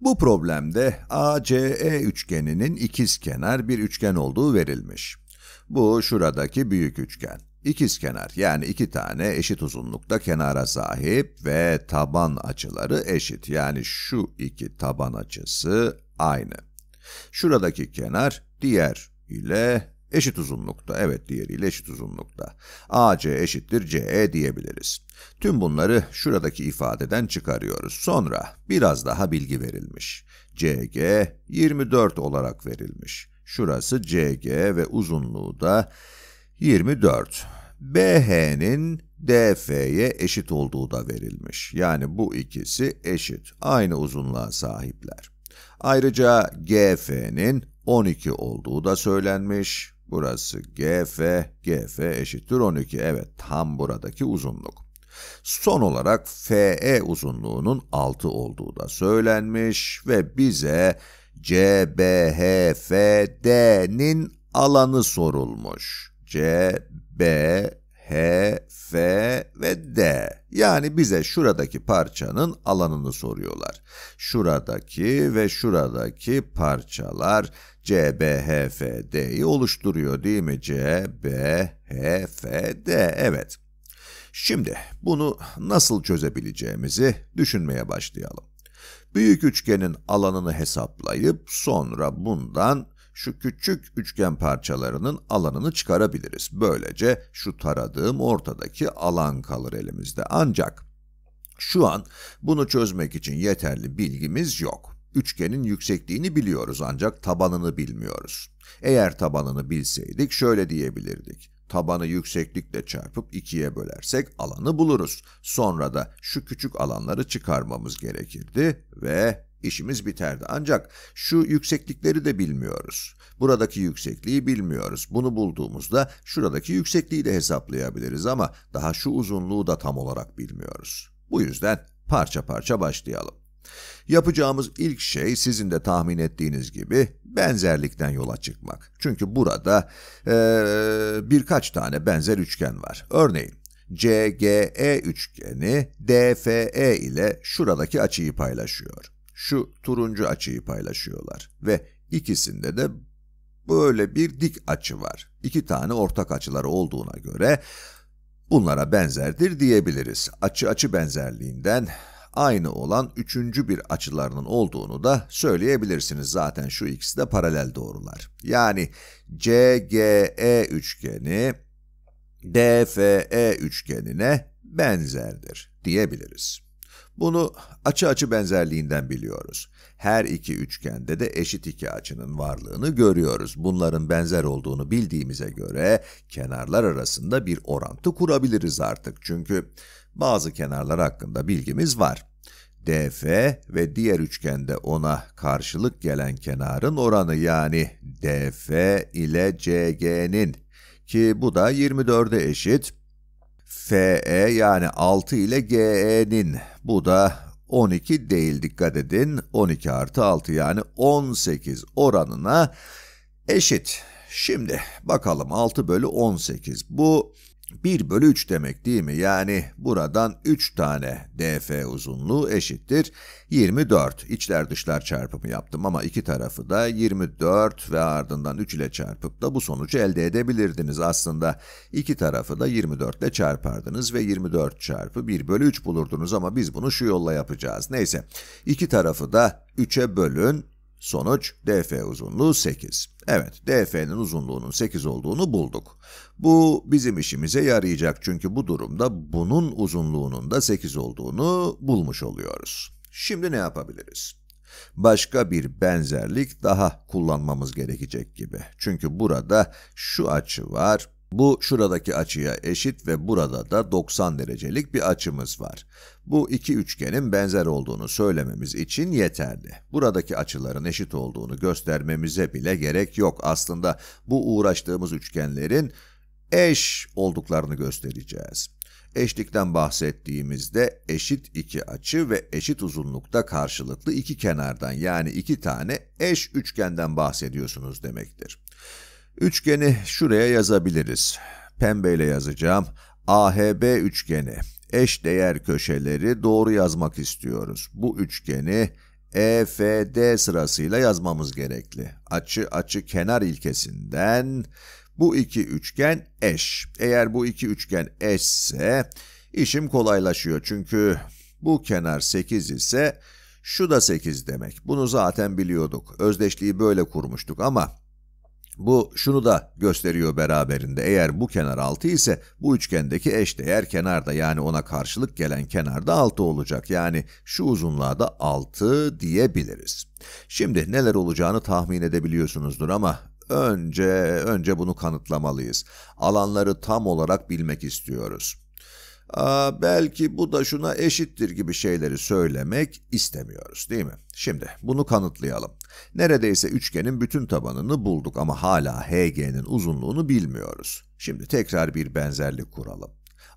Bu problemde ACE üçgeninin ikizkenar bir üçgen olduğu verilmiş. Bu şuradaki büyük üçgen. İkizkenar yani iki tane eşit uzunlukta kenara sahip ve taban açıları eşit. Yani şu iki taban açısı aynı. Şuradaki kenar diğer ile Eşit uzunlukta, evet diğeriyle eşit uzunlukta. AC eşittir CE diyebiliriz. Tüm bunları şuradaki ifadeden çıkarıyoruz. Sonra biraz daha bilgi verilmiş. CG 24 olarak verilmiş. Şurası CG ve uzunluğu da 24. BH'nin DF'ye eşit olduğu da verilmiş. Yani bu ikisi eşit, aynı uzunluğa sahipler. Ayrıca GF'nin 12 olduğu da söylenmiş. Burası GF, GF eşittir 12. Evet, tam buradaki uzunluk. Son olarak FE uzunluğunun 6 olduğu da söylenmiş ve bize CBHFD'nin alanı sorulmuş. CB H, F ve D. Yani bize şuradaki parçanın alanını soruyorlar. Şuradaki ve şuradaki parçalar CBHFD'yi oluşturuyor değil mi? CBHFD. Evet. Şimdi bunu nasıl çözebileceğimizi düşünmeye başlayalım. Büyük üçgenin alanını hesaplayıp sonra bundan şu küçük üçgen parçalarının alanını çıkarabiliriz. Böylece şu taradığım ortadaki alan kalır elimizde. Ancak şu an bunu çözmek için yeterli bilgimiz yok. Üçgenin yüksekliğini biliyoruz ancak tabanını bilmiyoruz. Eğer tabanını bilseydik şöyle diyebilirdik. Tabanı yükseklikle çarpıp 2'ye bölersek alanı buluruz. Sonra da şu küçük alanları çıkarmamız gerekirdi ve işimiz biterdi. Ancak şu yükseklikleri de bilmiyoruz. Buradaki yüksekliği bilmiyoruz. Bunu bulduğumuzda şuradaki yüksekliği de hesaplayabiliriz ama daha şu uzunluğu da tam olarak bilmiyoruz. Bu yüzden parça parça başlayalım. Yapacağımız ilk şey sizin de tahmin ettiğiniz gibi benzerlikten yola çıkmak. Çünkü burada ee, birkaç tane benzer üçgen var. Örneğin CGE üçgeni DFE ile şuradaki açıyı paylaşıyor şu turuncu açıyı paylaşıyorlar ve ikisinde de böyle bir dik açı var. İki tane ortak açıları olduğuna göre bunlara benzerdir diyebiliriz. Açı açı benzerliğinden aynı olan üçüncü bir açılarının olduğunu da söyleyebilirsiniz. Zaten şu ikisi de paralel doğrular. Yani CGE üçgeni DFE üçgenine benzerdir diyebiliriz. Bunu açı açı benzerliğinden biliyoruz. Her iki üçgende de eşit iki açının varlığını görüyoruz. Bunların benzer olduğunu bildiğimize göre kenarlar arasında bir orantı kurabiliriz artık. Çünkü bazı kenarlar hakkında bilgimiz var. DF ve diğer üçgende ona karşılık gelen kenarın oranı yani DF ile CG'nin ki bu da 24'e eşit FE yani 6 ile GE'nin bu da 12 değil dikkat edin 12 artı 6 yani 18 oranına eşit. Şimdi bakalım 6 bölü 18 bu 1 bölü 3 demek değil mi? Yani buradan 3 tane df uzunluğu eşittir 24. İçler dışlar çarpımı yaptım ama iki tarafı da 24 ve ardından 3 ile çarpıp da bu sonucu elde edebilirdiniz. Aslında iki tarafı da 24 ile çarpardınız ve 24 çarpı 1 bölü 3 bulurdunuz ama biz bunu şu yolla yapacağız. Neyse iki tarafı da 3'e bölün Sonuç df uzunluğu 8. Evet, df'nin uzunluğunun 8 olduğunu bulduk. Bu bizim işimize yarayacak çünkü bu durumda bunun uzunluğunun da 8 olduğunu bulmuş oluyoruz. Şimdi ne yapabiliriz? Başka bir benzerlik daha kullanmamız gerekecek gibi. Çünkü burada şu açı var, bu şuradaki açıya eşit ve burada da 90 derecelik bir açımız var. Bu iki üçgenin benzer olduğunu söylememiz için yeterli. Buradaki açıların eşit olduğunu göstermemize bile gerek yok. Aslında bu uğraştığımız üçgenlerin eş olduklarını göstereceğiz. Eşlikten bahsettiğimizde eşit iki açı ve eşit uzunlukta karşılıklı iki kenardan yani iki tane eş üçgenden bahsediyorsunuz demektir. Üçgeni şuraya yazabiliriz. Pembeyle yazacağım. AHB üçgeni. Eş değer köşeleri doğru yazmak istiyoruz. Bu üçgeni EFD sırasıyla yazmamız gerekli. Açı açı kenar ilkesinden bu iki üçgen eş. Eğer bu iki üçgen eşse işim kolaylaşıyor. Çünkü bu kenar 8 ise şu da 8 demek. Bunu zaten biliyorduk. Özdeşliği böyle kurmuştuk ama bu şunu da gösteriyor beraberinde. Eğer bu kenar 6 ise bu üçgendeki eşdeğer kenar da yani ona karşılık gelen kenar da 6 olacak. Yani şu uzunluğa da 6 diyebiliriz. Şimdi neler olacağını tahmin edebiliyorsunuzdur ama önce önce bunu kanıtlamalıyız. Alanları tam olarak bilmek istiyoruz. Aa, belki bu da şuna eşittir gibi şeyleri söylemek istemiyoruz değil mi? Şimdi bunu kanıtlayalım. Neredeyse üçgenin bütün tabanını bulduk ama hala HG'nin uzunluğunu bilmiyoruz. Şimdi tekrar bir benzerlik kuralım.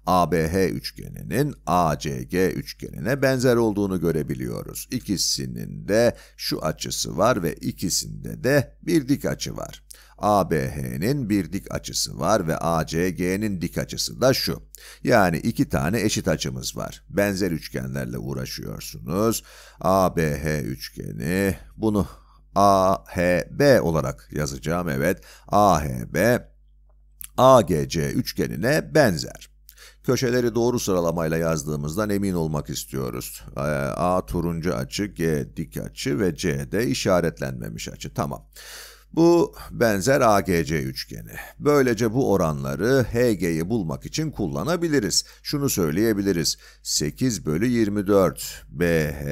ABH üçgeninin ACG üçgenine benzer olduğunu görebiliyoruz. İkisinin de şu açısı var ve ikisinde de bir dik açı var. ABH'nin bir dik açısı var ve ACG'nin dik açısı da şu. Yani iki tane eşit açımız var. Benzer üçgenlerle uğraşıyorsunuz. ABH üçgeni, bunu AHB olarak yazacağım, evet. AHB, AGC üçgenine benzer. Köşeleri doğru sıralamayla yazdığımızdan emin olmak istiyoruz. Ee, A turuncu açı, G dik açı ve C de işaretlenmemiş açı. Tamam. Bu benzer AGC üçgeni. Böylece bu oranları HG'yi bulmak için kullanabiliriz. Şunu söyleyebiliriz. 8 bölü 24 BH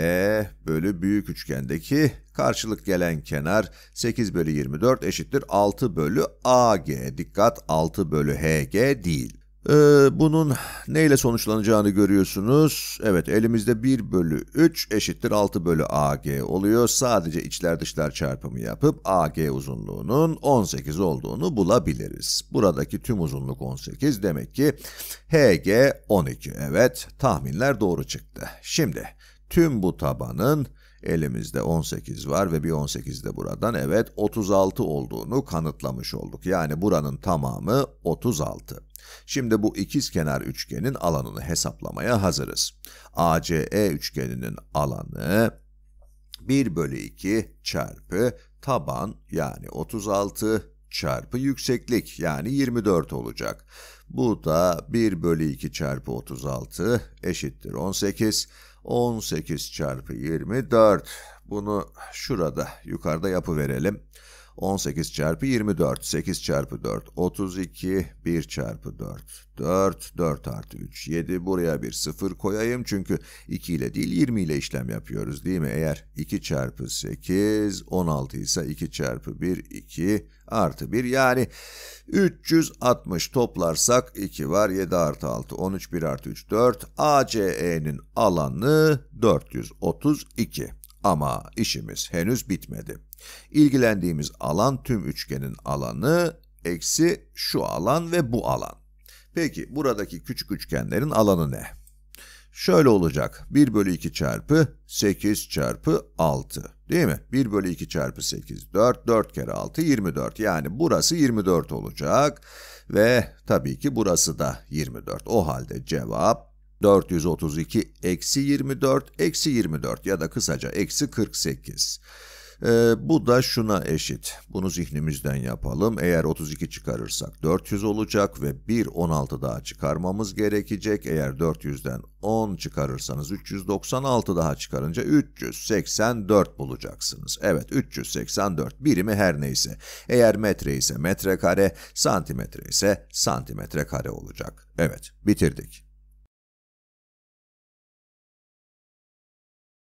bölü büyük üçgendeki karşılık gelen kenar 8 bölü 24 eşittir 6 bölü AG. Dikkat 6 bölü HG değil. Ee, bunun neyle sonuçlanacağını görüyorsunuz. Evet elimizde 1 bölü 3 eşittir 6 bölü AG oluyor. Sadece içler dışlar çarpımı yapıp AG uzunluğunun 18 olduğunu bulabiliriz. Buradaki tüm uzunluk 18 demek ki HG 12. Evet tahminler doğru çıktı. Şimdi tüm bu tabanın Elimizde 18 var ve bir 18 de buradan evet 36 olduğunu kanıtlamış olduk. Yani buranın tamamı 36. Şimdi bu ikizkenar üçgenin alanını hesaplamaya hazırız. ACE üçgeninin alanı 1 bölü 2 çarpı taban yani 36 çarpı yükseklik yani 24 olacak. Bu da 1 bölü 2 çarpı 36 eşittir 18. 18. 18 çarpı 24. Bunu şurada yukarıda yapıverelim. 18 çarpı 24, 8 çarpı 4, 32, 1 çarpı 4, 4, 4 artı 3, 7 buraya bir 0 koyayım çünkü 2 ile değil 20 ile işlem yapıyoruz değil mi? Eğer 2 çarpı 8, 16 ise 2 çarpı 1, 2 artı 1 yani 360 toplarsak 2 var, 7 artı 6, 13, 1 artı 3, 4, ACE'nin alanı 432. Ama işimiz henüz bitmedi. İlgilendiğimiz alan tüm üçgenin alanı eksi şu alan ve bu alan. Peki buradaki küçük üçgenlerin alanı ne? Şöyle olacak. 1 bölü 2 çarpı 8 çarpı 6. Değil mi? 1 bölü 2 çarpı 8, 4. 4 kere 6, 24. Yani burası 24 olacak. Ve tabii ki burası da 24. O halde cevap 432 eksi 24 eksi 24 ya da kısaca eksi 48. E, bu da şuna eşit. Bunu zihnimizden yapalım. Eğer 32 çıkarırsak 400 olacak ve 1 16 daha çıkarmamız gerekecek. Eğer 400'den 10 çıkarırsanız 396 daha çıkarınca 384 bulacaksınız. Evet 384 birimi her neyse. Eğer metre ise metrekare, santimetre ise santimetre kare olacak. Evet bitirdik.